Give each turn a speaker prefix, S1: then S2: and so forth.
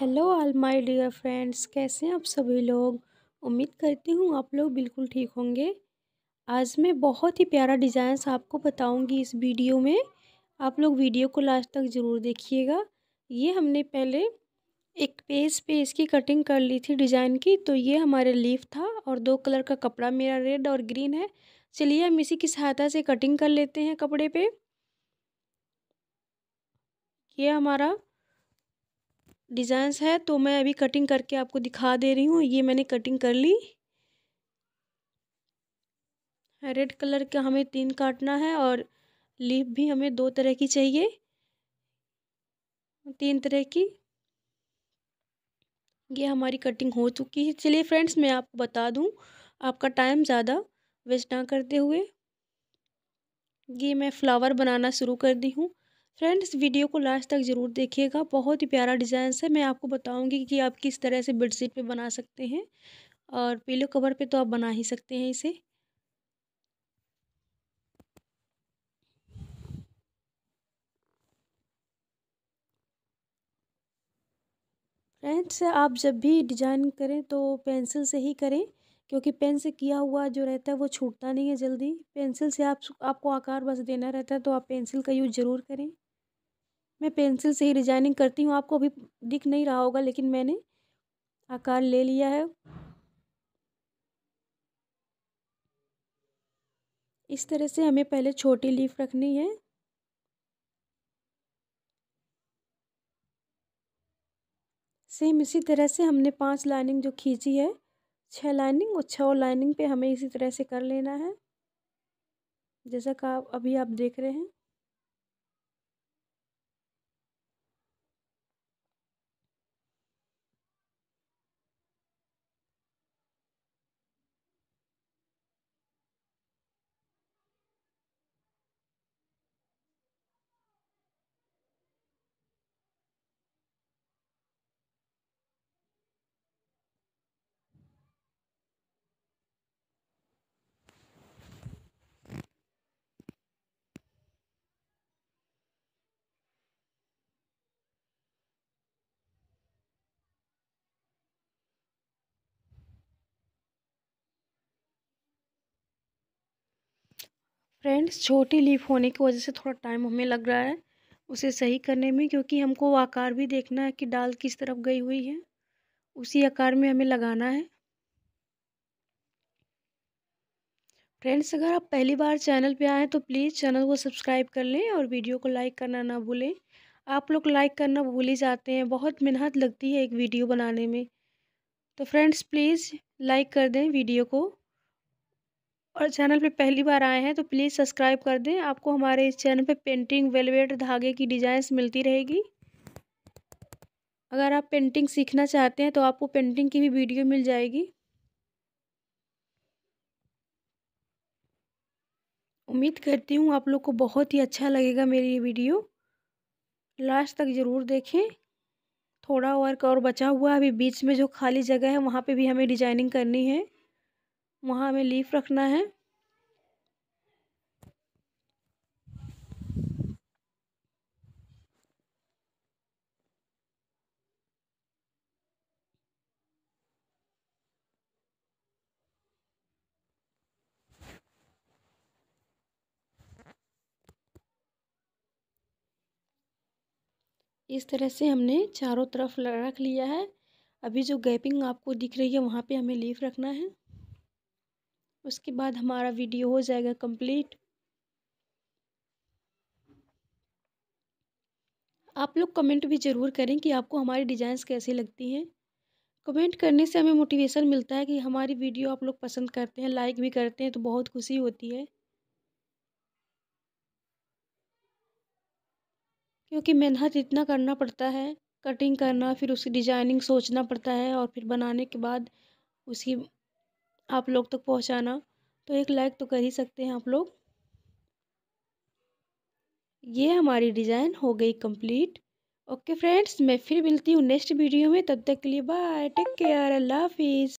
S1: hello all my dear friends कैसे हैं आप सभी लोग उम्मीद करती हूँ आप लोग बिल्कुल ठीक होंगे आज मैं बहुत ही प्यारा डिज़ाइंस आपको बताऊंगी इस वीडियो में आप लोग वीडियो को लास्ट तक ज़रूर देखिएगा ये हमने पहले एक पेज पे इसकी कटिंग कर ली थी डिज़ाइन की तो ये हमारे लीफ था और दो कलर का कपड़ा मेरा रेड और ग्रीन है चलिए हम इसी की सहायता से कटिंग कर लेते हैं कपड़े पर ये हमारा डिज़ाइंस है तो मैं अभी कटिंग करके आपको दिखा दे रही हूँ ये मैंने कटिंग कर ली रेड कलर का हमें तीन काटना है और लीफ भी हमें दो तरह की चाहिए तीन तरह की ये हमारी कटिंग हो चुकी है चलिए फ्रेंड्स मैं आपको बता दूं आपका टाइम ज़्यादा वेस्ट ना करते हुए ये मैं फ्लावर बनाना शुरू कर दी हूँ फ्रेंड्स वीडियो को लास्ट तक ज़रूर देखिएगा बहुत ही प्यारा डिज़ाइन है मैं आपको बताऊंगी कि आप किस तरह से बेडशीट पे बना सकते हैं और पीलो कवर पे तो आप बना ही सकते हैं इसे फ्रेंड्स आप जब भी डिज़ाइन करें तो पेंसिल से ही करें क्योंकि पेन से किया हुआ जो रहता है वो छूटता नहीं है जल्दी पेंसिल से आप आपको आकार बस देना रहता है तो आप पेंसिल का यूज़ ज़रूर करें मैं पेंसिल से ही डिजाइनिंग करती हूँ आपको अभी दिख नहीं रहा होगा लेकिन मैंने आकार ले लिया है इस तरह से हमें पहले छोटी लीफ रखनी है सेम इसी तरह से हमने पांच लाइनिंग जो खींची है छः लाइनिंग और छः लाइनिंग पे हमें इसी तरह से कर लेना है जैसा का अभी आप देख रहे हैं फ्रेंड्स छोटी लीफ होने की वजह से थोड़ा टाइम हमें लग रहा है उसे सही करने में क्योंकि हमको आकार भी देखना है कि डाल किस तरफ गई हुई है उसी आकार में हमें लगाना है फ्रेंड्स अगर आप पहली बार चैनल पे आएँ तो प्लीज़ चैनल को सब्सक्राइब कर लें और वीडियो को लाइक करना ना भूलें आप लोग लाइक करना भूल ही जाते हैं बहुत मेहनत लगती है एक वीडियो बनाने में तो फ्रेंड्स प्लीज़ लाइक कर दें वीडियो को और चैनल पे पहली बार आए हैं तो प्लीज़ सब्सक्राइब कर दें आपको हमारे इस चैनल पे पेंटिंग वेलवेट धागे की डिज़ाइंस मिलती रहेगी अगर आप पेंटिंग सीखना चाहते हैं तो आपको पेंटिंग की भी वीडियो मिल जाएगी उम्मीद करती हूँ आप लोग को बहुत ही अच्छा लगेगा मेरी ये वीडियो लास्ट तक ज़रूर देखें थोड़ा वर्क और बचा हुआ अभी बीच में जो खाली जगह है वहाँ पे भी हमें डिजाइनिंग करनी है वहाँ हमें लीफ रखना है इस तरह से हमने चारों तरफ रख लिया है अभी जो गैपिंग आपको दिख रही है वहाँ पे हमें लीफ रखना है उसके बाद हमारा वीडियो हो जाएगा कंप्लीट आप लोग कमेंट भी ज़रूर करें कि आपको हमारी डिज़ाइंस कैसी लगती हैं कमेंट करने से हमें मोटिवेशन मिलता है कि हमारी वीडियो आप लोग पसंद करते हैं लाइक भी करते हैं तो बहुत खुशी होती है क्योंकि मेहनत इतना करना पड़ता है कटिंग करना फिर उसकी डिज़ाइनिंग सोचना पड़ता है और फिर बनाने के बाद उसी आप लोग तक पहुंचाना तो एक लाइक तो कर ही सकते हैं आप लोग ये हमारी डिज़ाइन हो गई कंप्लीट ओके फ्रेंड्स मैं फिर मिलती हूँ नेक्स्ट वीडियो में तब तक के लिए बाय टेक केयर अल्लाह हाफिज़